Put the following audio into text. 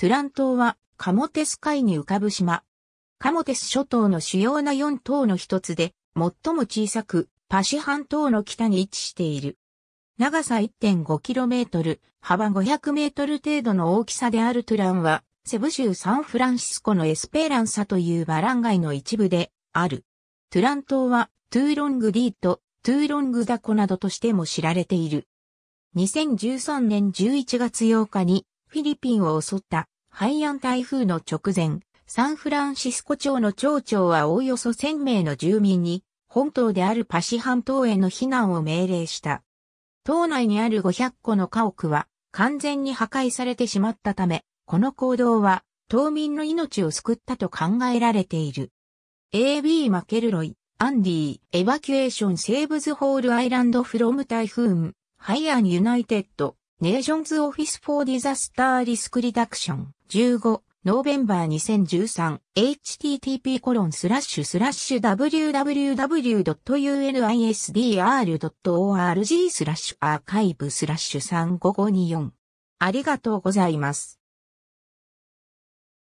トゥラン島はカモテス海に浮かぶ島。カモテス諸島の主要な4島の一つで、最も小さく、パシ半島の北に位置している。長さ 1.5km、幅 500m 程度の大きさであるトゥランは、セブ州サンフランシスコのエスペランサというバラン街の一部である。トゥラン島は、トゥーロングディート、トゥーロングダコなどとしても知られている。2013年11月8日にフィリピンを襲ったハイアン台風の直前、サンフランシスコ町の町長はおおよそ1000名の住民に、本島であるパシ半島への避難を命令した。島内にある500個の家屋は完全に破壊されてしまったため、この行動は島民の命を救ったと考えられている。AB マケルロイ、アンディ、エバキュエーションセーブズホールアイランドフロム台風、ハイアンユナイテッド。ネーションズオフィスフォーディザスターリスクリダクション15ノーベンバー 2013http コロンスラッシュスラッシュ www.unisdr.org スラッシュアーカイブスラッシュ3554ありがとうございます。